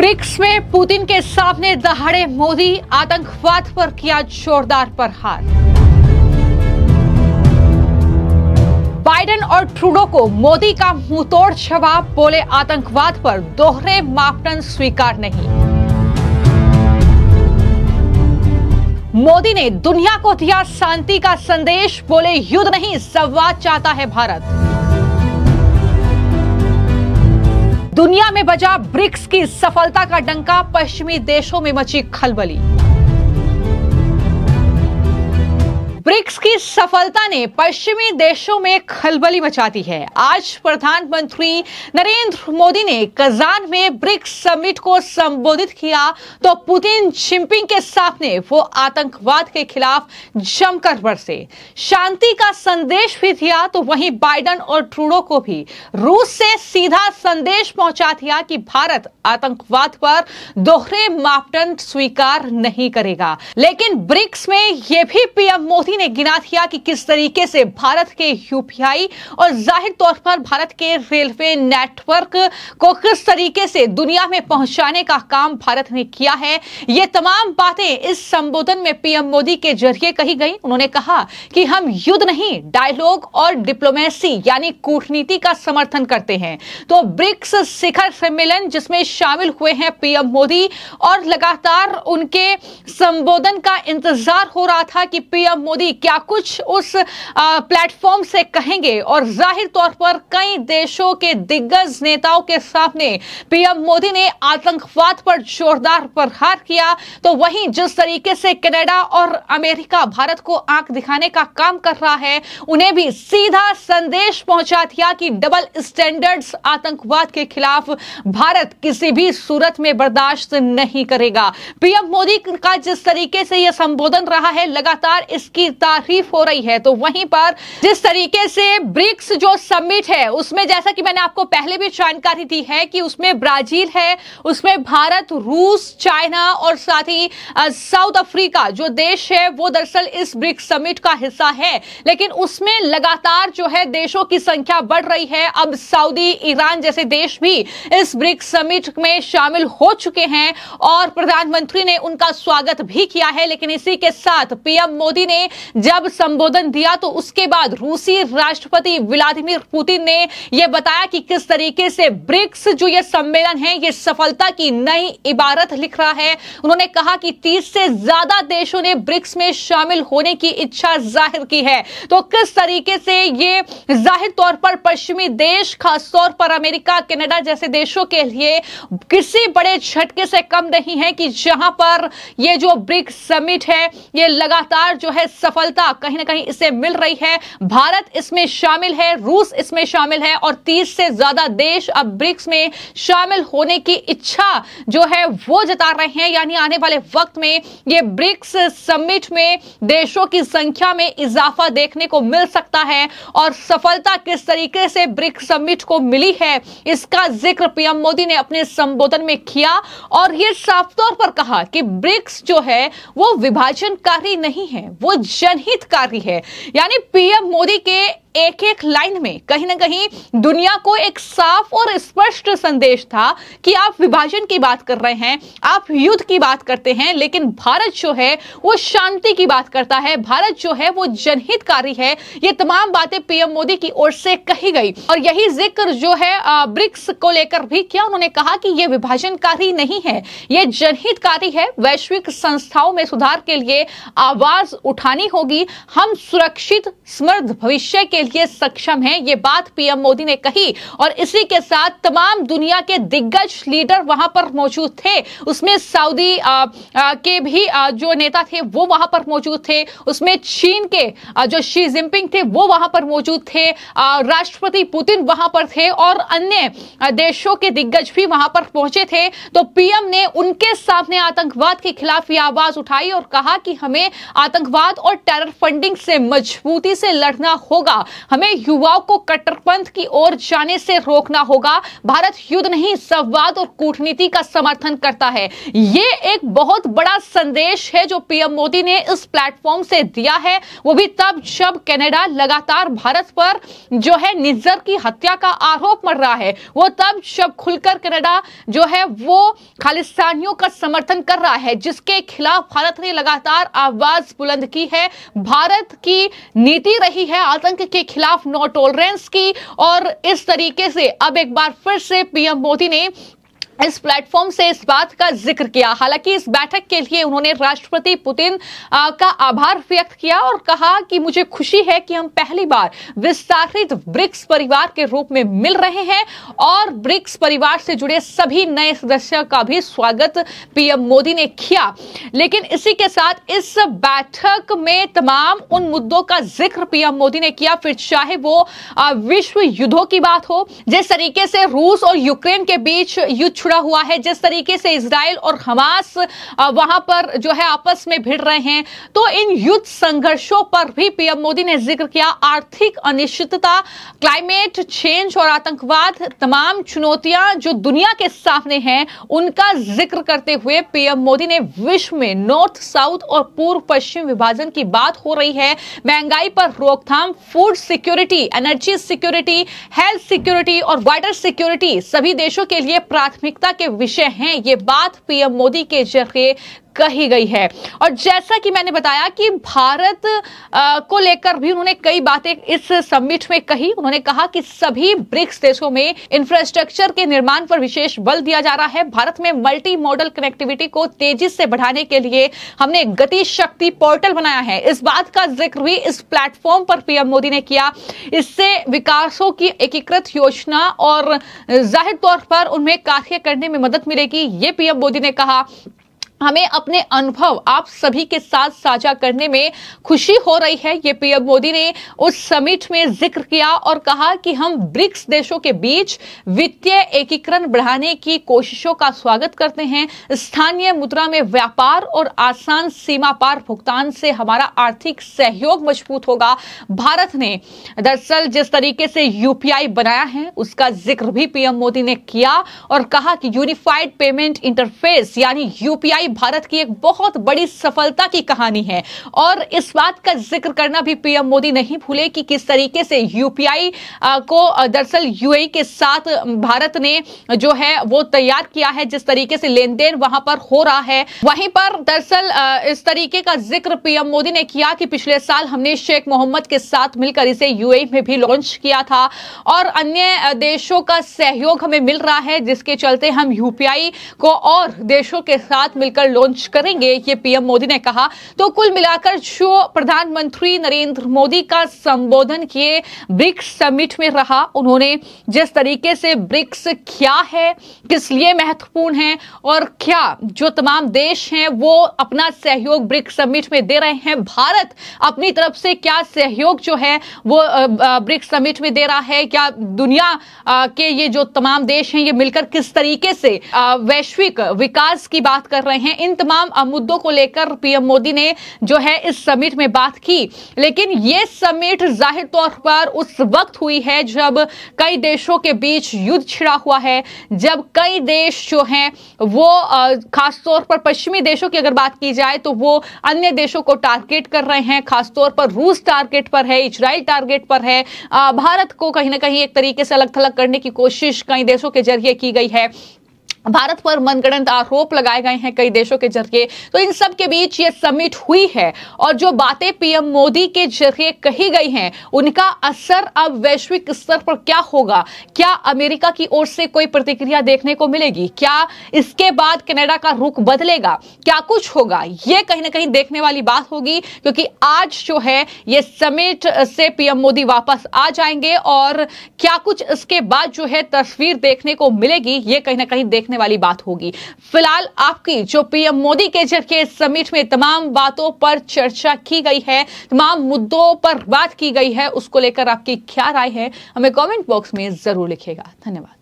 BRICS में Putin के सामने दहाड़े मोदी आतंकवाद पर किया जोरदार प्रहार बाइडेन और ट्रूडो को मोदी का तोड़ जवाब बोले आतंकवाद पर दोहरे मापदंड स्वीकार नहीं मोदी ने दुनिया को दिया शांति का संदेश बोले युद्ध नहीं संवाद चाहता है भारत दुनिया में बजा ब्रिक्स की सफलता का डंका पश्चिमी देशों में मची खलबली ब्रिक्स की सफलता ने पश्चिमी देशों में खलबली मचा दी है आज प्रधानमंत्री नरेंद्र मोदी ने कजान में ब्रिक्स समिट को संबोधित किया तो पुतिन जिनपिंग के सामने वो आतंकवाद के खिलाफ जमकर बरसे शांति का संदेश भी दिया तो वहीं बाइडन और ट्रूडो को भी रूस से सीधा संदेश पहुंचा दिया कि भारत आतंकवाद पर दोहरे मापदंड स्वीकार नहीं करेगा लेकिन ब्रिक्स में यह भी पीएम मोदी ने गिना दिया कि किस तरीके से भारत के यूपीआई और जाहिर तौर पर भारत के रेलवे नेटवर्क को किस तरीके से दुनिया में पहुंचाने का काम भारत ने किया है ये तमाम बातें इस संबोधन में पीएम मोदी के जरिए कही गई उन्होंने कहा कि हम युद्ध नहीं डायलॉग और डिप्लोमेसी यानी कूटनीति का समर्थन करते हैं तो ब्रिक्स शिखर सम्मेलन जिसमें शामिल हुए हैं पीएम मोदी और लगातार उनके संबोधन का इंतजार हो रहा था कि पीएम मोदी क्या कुछ उस प्लेटफॉर्म से कहेंगे और जाहिर तौर पर कई देशों के दिग्गज नेताओं के सामने पीएम मोदी ने आतंकवाद पर जोरदार प्रहार किया तो वहीं जिस तरीके से कनाडा और अमेरिका भारत को आंख दिखाने का काम कर रहा है उन्हें भी सीधा संदेश पहुंचा दिया कि डबल स्टैंडर्ड्स आतंकवाद के खिलाफ भारत किसी भी सूरत में बर्दाश्त नहीं करेगा पीएम मोदी का जिस तरीके से यह संबोधन रहा है लगातार इसकी तारीफ हो रही है तो वहीं पर जिस तरीके से ब्रिक्स जो समिट है उसमें जैसा कि मैंने आपको पहले भी जानकारी दी है कि उसमें ब्राजील है उसमें भारत रूस चाइना और साथ ही साउथ अफ्रीका जो देश है वो दरअसल इस ब्रिक्स समिट का हिस्सा है लेकिन उसमें लगातार जो है देशों की संख्या बढ़ रही है अब सऊदी ईरान जैसे देश भी इस ब्रिक्स समिट में शामिल हो चुके हैं और प्रधानमंत्री ने उनका स्वागत भी किया है लेकिन इसी के साथ पीएम मोदी ने जब संबोधन दिया तो उसके बाद रूसी राष्ट्रपति व्लादिमीर पुतिन ने यह बताया कि किस तरीके से ब्रिक्स जो यह सम्मेलन है यह सफलता की नई इबारत लिख रहा है उन्होंने कहा कि तीस से ज्यादा देशों ने ब्रिक्स में शामिल होने की इच्छा जाहिर की है तो किस तरीके से ये जाहिर तौर पर पश्चिमी देश खासतौर पर अमेरिका कनाडा जैसे देशों के लिए किसी बड़े झटके से कम नहीं है कि जहां पर यह जो ब्रिक्स समिट है ये लगातार जो है सफ... सफलता कहीं ना कहीं इसे मिल रही है भारत इसमें शामिल है रूस इसमें शामिल है और तीस से ज्यादा देश अब ब्रिक्स में शामिल होने की इच्छा जो है वो जता रहे हैं यानी आने वाले वक्त में ये ब्रिक्स समिट में देशों की संख्या में इजाफा देखने को मिल सकता है और सफलता किस तरीके से ब्रिक्स समिट को मिली है इसका जिक्र पीएम मोदी ने अपने संबोधन में किया और यह साफ तौर पर कहा कि ब्रिक्स जो है वो विभाजनकारी नहीं है वो जनहितकारी है यानी पीएम मोदी के एक एक लाइन में कहीं ना कहीं दुनिया को एक साफ और स्पष्ट संदेश था कि आप विभाजन की बात कर रहे हैं आप युद्ध की बात करते हैं लेकिन भारत जो है वो शांति की बात करता है भारत जो है वो जनहितकारी है ये तमाम बातें पीएम मोदी की ओर से कही गई और यही जिक्र जो है ब्रिक्स को लेकर भी क्या उन्होंने कहा कि ये विभाजनकारी नहीं है ये जनहितकारी है वैश्विक संस्थाओं में सुधार के लिए आवाज उठानी होगी हम सुरक्षित समृद्ध भविष्य के के लिए सक्षम है ये बात पीएम मोदी ने कही और इसी के साथ तमाम दुनिया के दिग्गज लीडर वहां पर मौजूद थे उसमें सऊदी के भी आ, जो नेता थे वो वहां पर मौजूद थे उसमें चीन के आ, जो शी जिनपिंग थे वो वहां पर मौजूद थे राष्ट्रपति पुतिन वहां पर थे और अन्य देशों के दिग्गज भी वहां पर पहुंचे थे तो पीएम ने उनके सामने आतंकवाद के खिलाफ यह आवाज उठाई और कहा कि हमें आतंकवाद और टेरर फंडिंग से मजबूती से लड़ना होगा हमें युवाओं को कट्टरपंथ की ओर जाने से रोकना होगा भारत युद्ध नहीं संवाद और कूटनीति का समर्थन करता है ये एक बहुत बड़ा संदेश है जो पीएम मोदी ने इस प्लेटफॉर्म से दिया है वो भी तब जब कनाडा लगातार भारत पर जो है निज्जर की हत्या का आरोप मर रहा है वो तब जब खुलकर कनाडा जो है वो खालिस्तानियों का समर्थन कर रहा है जिसके खिलाफ भारत ने लगातार आवाज बुलंद की है भारत की नीति रही है आतंक के के खिलाफ नो टॉलरेंस की और इस तरीके से अब एक बार फिर से पीएम मोदी ने इस प्लेटफॉर्म से इस बात का जिक्र किया हालांकि इस बैठक के लिए उन्होंने राष्ट्रपति पुतिन का आभार व्यक्त किया और कहा कि मुझे खुशी है कि हम पहली बार विस्तारित ब्रिक्स परिवार के रूप में मिल रहे हैं और ब्रिक्स परिवार से जुड़े सभी नए सदस्यों का भी स्वागत पीएम मोदी ने किया लेकिन इसी के साथ इस बैठक में तमाम उन मुद्दों का जिक्र पीएम मोदी ने किया फिर चाहे वो विश्व युद्धों की बात हो जिस तरीके से रूस और यूक्रेन के बीच युद्ध जुड़ा हुआ है जिस तरीके से इसराइल और हमास वहां पर जो है आपस में भिड़ रहे हैं तो इन युद्ध संघर्षों पर भी पीएम मोदी ने जिक्र किया आर्थिक अनिश्चितता क्लाइमेट चेंज और आतंकवाद तमाम चुनौतियां जो दुनिया के सामने हैं उनका जिक्र करते हुए पीएम मोदी ने विश्व में नॉर्थ साउथ और पूर्व पश्चिम विभाजन की बात हो रही है महंगाई पर रोकथाम food security energy security health security और वाटर सिक्योरिटी सभी देशों के लिए प्राथमिक प्राथमिकता के विषय हैं ये बात पीएम मोदी के जरिए कही गई है और जैसा कि मैंने बताया कि भारत आ, को लेकर भी उन्होंने कई बातें इस समिट में कही उन्होंने कहा कि सभी ब्रिक्स देशों में इंफ्रास्ट्रक्चर के निर्माण पर विशेष बल दिया जा रहा है भारत में मल्टी मॉडल कनेक्टिविटी को तेजी से बढ़ाने के लिए हमने गति शक्ति पोर्टल बनाया है इस बात का जिक्र भी इस प्लेटफॉर्म पर पीएम मोदी ने किया इससे विकासों की एकीकृत योजना और जाहिर तौर पर उन्हें कार्य करने में मदद मिलेगी ये पीएम मोदी ने कहा हमें अपने अनुभव आप सभी के साथ साझा करने में खुशी हो रही है ये पीएम मोदी ने उस समिट में जिक्र किया और कहा कि हम ब्रिक्स देशों के बीच वित्तीय एकीकरण बढ़ाने की कोशिशों का स्वागत करते हैं स्थानीय मुद्रा में व्यापार और आसान सीमा पार भुगतान से हमारा आर्थिक सहयोग मजबूत होगा भारत ने दरअसल जिस तरीके से यूपीआई बनाया है उसका जिक्र भी पीएम मोदी ने किया और कहा कि यूनिफाइड पेमेंट इंटरफेस यानी यूपीआई भारत की एक बहुत बड़ी सफलता की कहानी है और इस बात का जिक्र करना भी पीएम मोदी नहीं भूले कि किस तरीके से यूपीआई को दरअसल यूएई के साथ भारत ने जो है वो तैयार किया है जिस तरीके से लेन देन वहां पर हो रहा है वहीं पर दरअसल इस तरीके का जिक्र पीएम मोदी ने किया कि पिछले साल हमने शेख मोहम्मद के साथ मिलकर इसे यूएई में भी लॉन्च किया था और अन्य देशों का सहयोग हमें मिल रहा है जिसके चलते हम यूपीआई को और देशों के साथ मिलकर लेकर लॉन्च करेंगे ये पीएम मोदी ने कहा तो कुल मिलाकर जो प्रधानमंत्री नरेंद्र मोदी का संबोधन किए ब्रिक्स समिट में रहा उन्होंने जिस तरीके से ब्रिक्स क्या है किस लिए महत्वपूर्ण है और क्या जो तमाम देश हैं वो अपना सहयोग ब्रिक्स समिट में दे रहे हैं भारत अपनी तरफ से क्या सहयोग जो है वो ब्रिक्स समिट में दे रहा है क्या दुनिया के ये जो तमाम देश हैं ये मिलकर किस तरीके से वैश्विक विकास की बात कर रहे हैं हैं इन तमाम मुद्दों को लेकर पीएम मोदी ने जो है इस समिट में बात की लेकिन ये समिट जाहिर तौर पर उस वक्त हुई है जब कई देशों के बीच युद्ध छिड़ा हुआ है जब कई देश जो हैं वो खासतौर पर पश्चिमी देशों की अगर बात की जाए तो वो अन्य देशों को टारगेट कर रहे हैं खासतौर पर रूस टारगेट पर है इजराइल टारगेट पर है भारत को कहीं ना कहीं एक तरीके से अलग थलग करने की कोशिश कई देशों के जरिए की गई है भारत पर मनगणन आरोप लगाए गए हैं कई देशों के जरिए तो इन सब के बीच ये समिट हुई है और जो बातें पीएम मोदी के जरिए कही गई हैं उनका असर अब वैश्विक स्तर पर क्या होगा क्या अमेरिका की ओर से कोई प्रतिक्रिया देखने को मिलेगी क्या इसके बाद कनाडा का रुख बदलेगा क्या कुछ होगा ये कहीं ना कहीं देखने वाली बात होगी क्योंकि आज जो है ये समिट से पीएम मोदी वापस आ जाएंगे और क्या कुछ इसके बाद जो है तस्वीर देखने को मिलेगी ये कहीं ना कहीं देखने देखने वाली बात होगी फिलहाल आपकी जो पीएम मोदी के जरिए समिट में तमाम बातों पर चर्चा की गई है तमाम मुद्दों पर बात की गई है उसको लेकर आपकी क्या राय है हमें कॉमेंट बॉक्स में जरूर लिखेगा धन्यवाद